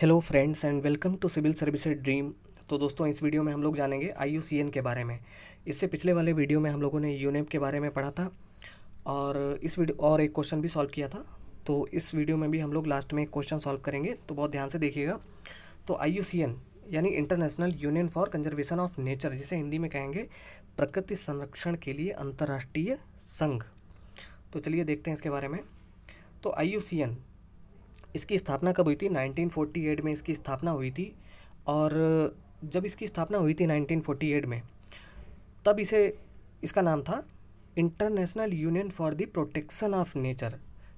hello friends and welcome to civil services dream तो दोस्तों इस वीडियो में हम लोग जानेंगे आई के बारे में इससे पिछले वाले वीडियो में हम लोगों ने यूनेप के बारे में पढ़ा था और इस वीडियो और एक क्वेश्चन भी सॉल्व किया था तो इस वीडियो में भी हम लोग लास्ट में एक क्वेश्चन सॉल्व करेंगे तो बहुत ध्यान से देखिएगा तो आई यानी International union for Conservation of Nature जिसे हिंदी में कहेंगे प्रकृति संरक्षण के लिए अंतर्राष्ट्रीय संघ तो चलिए देखते हैं इसके बारे में तो आई इसकी स्थापना कब हुई थी 1948 में इसकी स्थापना हुई थी और जब इसकी स्थापना हुई थी 1948 में तब इसे इसका नाम था International union for the protection of Nature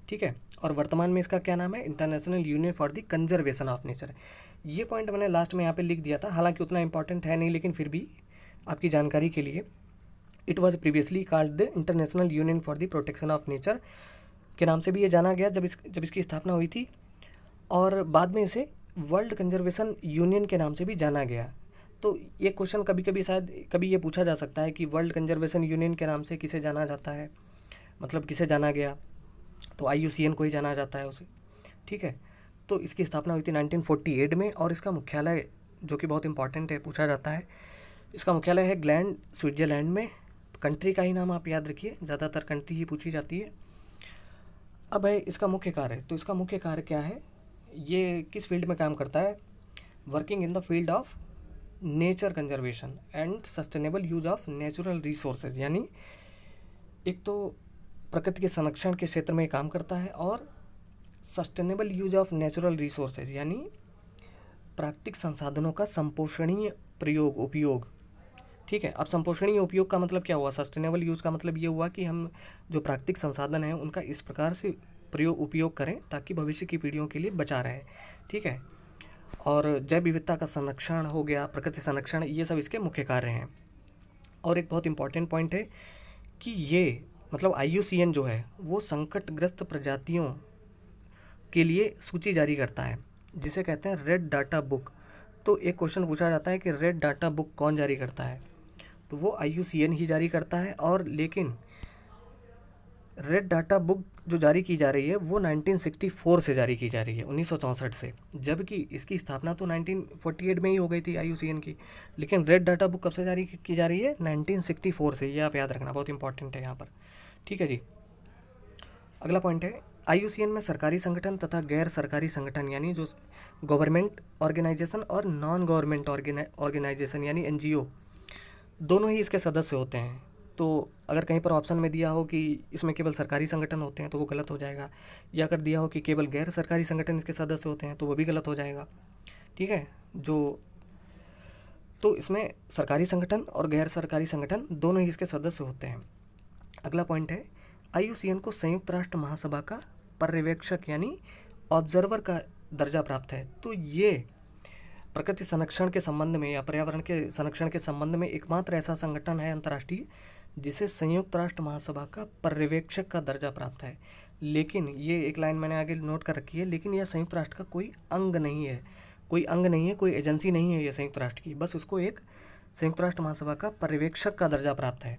ठीक है और वर्तमान में इसका क्या नाम है International union for the Conservation of Nature ये पॉइंट मैंने लास्ट में यहाँ पे लिख दिया था हालांकि उतना इंपॉर्टेंट है नहीं लेकिन फिर भी आपकी जानकारी के लिए it was previously called the international union for the protection of nature के नाम से भी ये जाना गया जब इस जब इसकी स्थापना हुई थी और बाद में इसे वर्ल्ड कंजर्वेशन यूनियन के नाम से भी जाना गया तो ये क्वेश्चन कभी कभी शायद कभी ये पूछा जा सकता है कि वर्ल्ड कंजर्वेशन यूनियन के नाम से किसे जाना जाता है मतलब किसे जाना गया तो आई को ही जाना जाता है उसे ठीक है तो इसकी स्थापना हुई थी 1948 में और इसका मुख्यालय जो कि बहुत इंपॉर्टेंट है पूछा जाता है इसका मुख्यालय है ग्लैंड स्विट्जरलैंड में कंट्री का ही नाम आप याद रखिए ज़्यादातर कंट्री ही पूछी जाती है अब है इसका मुख्य कार्य तो इसका मुख्य कार्य क्या है ये किस फील्ड में काम करता है working in the field of nature conservation and sustainable use of natural resources यानी एक तो प्रकृति के संरक्षण के क्षेत्र में काम करता है और sustainable use of natural resources यानी प्राकृतिक संसाधनों का संपोषणीय प्रयोग उपयोग ठीक है अब संपोषणीय उपयोग का मतलब क्या हुआ सस्टेनेबल यूज़ का मतलब ये हुआ कि हम जो प्राकृतिक संसाधन हैं उनका इस प्रकार से प्रयोग उपयोग करें ताकि भविष्य की पीढ़ियों के लिए बचा रहे ठीक है और जैव विविधता का संरक्षण हो गया प्रकृति संरक्षण ये सब इसके मुख्य कार्य हैं और एक बहुत इंपॉर्टेंट पॉइंट है कि ये मतलब आई जो है वो संकटग्रस्त प्रजातियों के लिए सूची जारी करता है जिसे कहते हैं रेड डाटा बुक तो एक क्वेश्चन पूछा जाता है कि रेड डाटा बुक कौन जारी करता है तो वो आई ही जारी करता है और लेकिन रेड डाटा बुक जो जारी की जा रही है वो 1964 से जारी की जा रही है उन्नीस से जबकि इसकी स्थापना तो 1948 में ही हो गई थी आई की लेकिन रेड डाटा बुक कब से जारी की जा रही है 1964 से ये आप याद रखना बहुत इंपॉर्टेंट है यहाँ पर ठीक है जी अगला पॉइंट है आई में सरकारी संगठन तथा गैर सरकारी संगठन यानी जो गवर्नमेंट ऑर्गेनाइजेशन और नॉन गवर्नमेंट ऑर्गेनाइजेशन यानी एन दोनों ही इसके सदस्य होते हैं तो अगर कहीं पर ऑप्शन में दिया हो कि इसमें केवल सरकारी संगठन होते हैं तो वो गलत हो जाएगा या अगर दिया हो कि केवल गैर सरकारी संगठन इसके सदस्य होते हैं तो वो भी गलत हो जाएगा ठीक है जो तो इसमें सरकारी संगठन और गैर सरकारी संगठन दोनों ही इसके सदस्य होते हैं अगला पॉइंट है आई को संयुक्त राष्ट्र महासभा का पर्यवेक्षक यानी ऑब्जर्वर का दर्जा प्राप्त है तो ये प्रकृति संरक्षण के संबंध में या पर्यावरण के संरक्षण के संबंध में एकमात्र ऐसा संगठन है अंतर्राष्ट्रीय जिसे संयुक्त राष्ट्र महासभा का पर्यवेक्षक का दर्जा प्राप्त है लेकिन ये एक लाइन मैंने आगे नोट कर रखी है लेकिन यह संयुक्त राष्ट्र का कोई अंग नहीं है कोई अंग नहीं है कोई एजेंसी नहीं है यह संयुक्त राष्ट्र की बस उसको एक संयुक्त राष्ट्र महासभा का पर्यवेक्षक का दर्जा प्राप्त है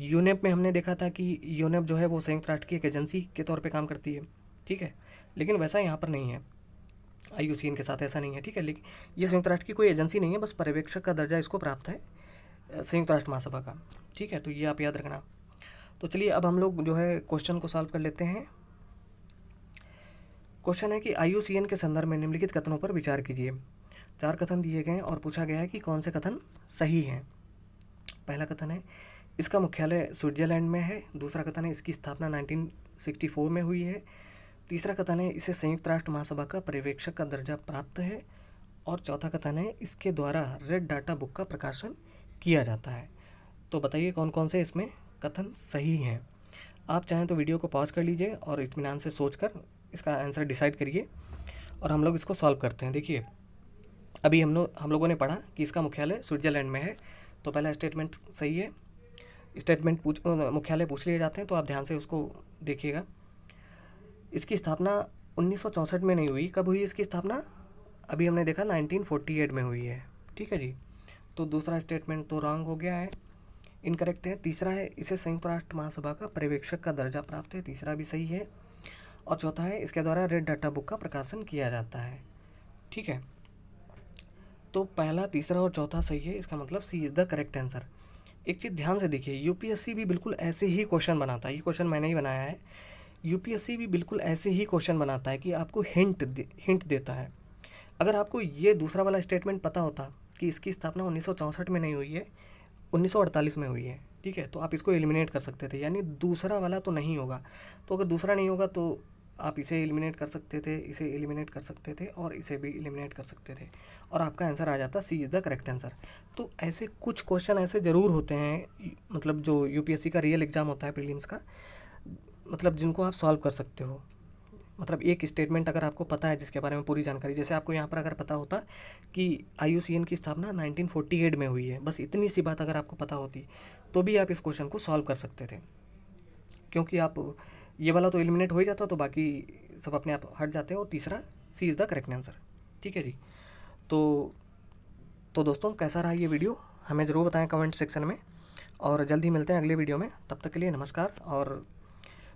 यूनेप में हमने देखा था कि यूनेप जो है वो संयुक्त राष्ट्र की एक एजेंसी के तौर पर काम करती है ठीक है लेकिन वैसा यहाँ पर नहीं है आई के साथ ऐसा नहीं है ठीक है लेकिन ये संयुक्त राष्ट्र की कोई एजेंसी नहीं है बस पर्यवेक्षक का दर्जा इसको प्राप्त है संयुक्त राष्ट्र महासभा का ठीक है तो ये आप याद रखना तो चलिए अब हम लोग जो है क्वेश्चन को सॉल्व कर लेते हैं क्वेश्चन है कि आई के संदर्भ में निम्नलिखित कथनों पर विचार कीजिए चार कथन दिए गए हैं और पूछा गया है कि कौन से कथन सही हैं पहला कथन है इसका मुख्यालय स्विट्जरलैंड में है दूसरा कथन है इसकी स्थापना 1964 में हुई है तीसरा कथन है इसे संयुक्त राष्ट्र महासभा का पर्यवेक्षक का दर्जा प्राप्त है और चौथा कथन है इसके द्वारा रेड डाटा बुक का प्रकाशन किया जाता है तो बताइए कौन कौन से इसमें कथन सही हैं आप चाहें तो वीडियो को पॉज कर लीजिए और इतमान से सोच कर इसका आंसर डिसाइड करिए और हम लोग इसको सॉल्व करते हैं देखिए अभी हम लोग हम लोगों ने पढ़ा कि इसका मुख्यालय स्विट्जरलैंड में है तो पहला स्टेटमेंट सही है स्टेटमेंट पूछ मुख्यालय पूछ लिए जाते हैं तो आप ध्यान से उसको देखिएगा इसकी स्थापना 1964 में नहीं हुई कब हुई इसकी स्थापना अभी हमने देखा 1948 में हुई है ठीक है जी तो दूसरा स्टेटमेंट तो रॉन्ग हो गया है इनकरेक्ट है तीसरा है इसे संयुक्त राष्ट्र महासभा का पर्यवेक्षक का दर्जा प्राप्त है तीसरा भी सही है और चौथा है इसके द्वारा रेड डाटा बुक का प्रकाशन किया जाता है ठीक है तो पहला तीसरा और चौथा सही है इसका मतलब C is the correct answer एक चीज़ ध्यान से देखिए यूपीएससी भी बिल्कुल ऐसे ही क्वेश्चन बनाता है ये क्वेश्चन मैंने ही बनाया है यूपीएससी भी बिल्कुल ऐसे ही क्वेश्चन बनाता है कि आपको हिंट दे, हिंट देता है अगर आपको ये दूसरा वाला स्टेटमेंट पता होता कि इसकी स्थापना उन्नीस में नहीं हुई है उन्नीस में हुई है ठीक है तो आप इसको एलिमिनेट कर सकते थे यानी दूसरा वाला तो नहीं होगा तो अगर दूसरा नहीं होगा तो आप इसे एलिमिनेट कर सकते थे इसे एलिमिनेट कर सकते थे और इसे भी एलिमिनेट कर सकते थे और आपका आंसर आ जाता C is the correct answer तो ऐसे कुछ क्वेश्चन ऐसे ज़रूर होते हैं मतलब जो यूपीएससी का रियल एग्ज़ाम होता है प्रीलिम्स का मतलब जिनको आप सॉल्व कर सकते हो मतलब एक स्टेटमेंट अगर आपको पता है जिसके बारे में पूरी जानकारी जैसे आपको यहाँ पर अगर पता होता कि आई की स्थापना 1948 में हुई है बस इतनी सी बात अगर आपको पता होती तो भी आप इस क्वेश्चन को सॉल्व कर सकते थे क्योंकि आप ये वाला तो एलिमिनेट हो ही जाता तो बाकी सब अपने आप हट जाते हैं और तीसरा C is the correct answer ठीक है जी तो तो दोस्तों कैसा रहा ये वीडियो हमें ज़रूर बताएं कमेंट सेक्शन में और जल्दी मिलते हैं अगले वीडियो में तब तक के लिए नमस्कार और